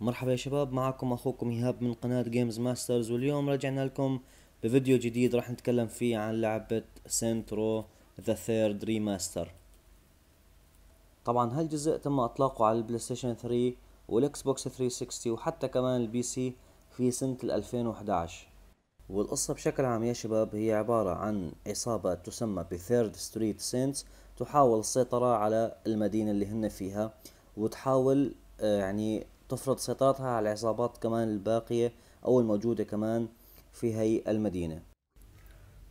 مرحبا يا شباب معكم اخوكم ايهاب من قناة جيمز ماسترز واليوم رجعنا لكم بفيديو جديد راح نتكلم فيه عن لعبة سنترو ذا ثيرد ريماستر طبعا هالجزء تم اطلاقه على البلاي ستيشن 3 والاكس بوكس 360 وحتى كمان البي سي في سنة 2011 والقصة بشكل عام يا شباب هي عبارة عن عصابة تسمى بثيرد ستريت سينتس تحاول السيطرة على المدينة اللي هن فيها وتحاول آه، يعني تفرض سيطرتها على العصابات كمان الباقية أو الموجودة كمان في هي المدينة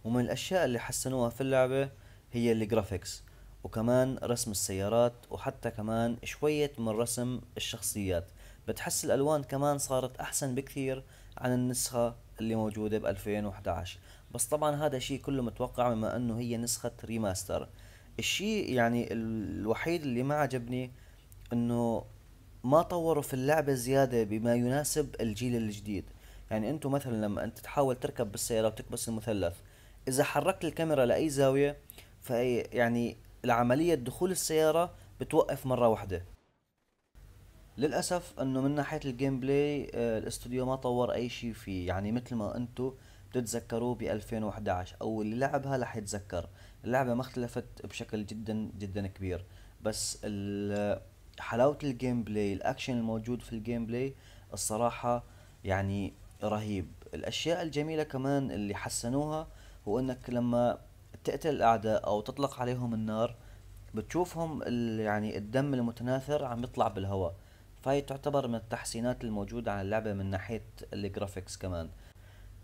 ومن الأشياء اللي حسنوها في اللعبة هي الجرافيكس وكمان رسم السيارات وحتى كمان شوية من رسم الشخصيات بتحس الألوان كمان صارت أحسن بكثير عن النسخة اللي موجودة ب 2011 بس طبعا هذا شيء كله متوقع بما أنه هي نسخة ريماستر الشيء يعني الوحيد اللي ما عجبني أنه ما طوروا في اللعبه زياده بما يناسب الجيل الجديد يعني انتو مثلا لما انت تحاول تركب بالسياره وتكبس المثلث اذا حركت الكاميرا لاي زاويه فأي يعني العمليه دخول السياره بتوقف مره واحده للاسف انه من ناحيه الجيم بلاي آه، الاستوديو ما طور اي شيء فيه يعني مثل ما انتو بتتذكروه ب 2011 او اللي لعبها رح يتذكر اللعبه ما اختلفت بشكل جدا جدا كبير بس حلاوه الجيم بلاي الاكشن الموجود في الجيم بلاي الصراحه يعني رهيب الاشياء الجميله كمان اللي حسنوها هو انك لما تقتل الاعداء او تطلق عليهم النار بتشوفهم يعني الدم المتناثر عم يطلع بالهواء فهي تعتبر من التحسينات الموجودة على اللعبة من ناحية الجرافيكس كمان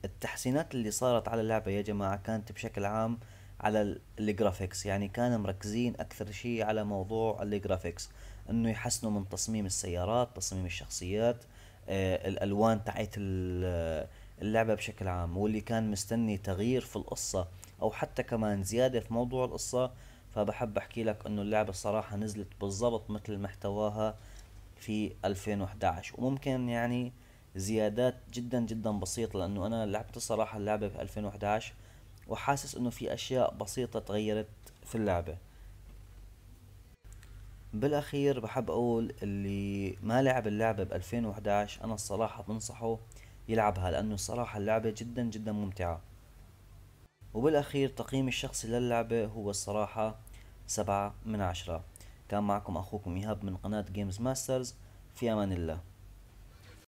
التحسينات اللي صارت على اللعبة يا جماعة كانت بشكل عام على الجرافيكس يعني كانوا مركزين أكثر شيء على موضوع الجرافيكس انه يحسنوا من تصميم السيارات تصميم الشخصيات آه، الالوان تاعت آه، اللعبة بشكل عام واللي كان مستني تغيير في القصة او حتى كمان زيادة في موضوع القصة فبحب احكي لك انه اللعبة صراحة نزلت بالضبط مثل محتواها في 2011 وممكن يعني زيادات جدا جدا بسيطة لانه انا لعبت الصراحة اللعبة في 2011 وحاسس انه في اشياء بسيطة تغيرت في اللعبة بالاخير بحب اقول اللي ما لعب اللعبة ب 2011 انا الصراحة بنصحه يلعبها لانه الصراحة اللعبة جدا جدا ممتعة وبالاخير تقييمي الشخصي للعبة هو الصراحة سبعة من عشرة كان معكم اخوكم ايهاب من قناة جيمز ماسترز في امان الله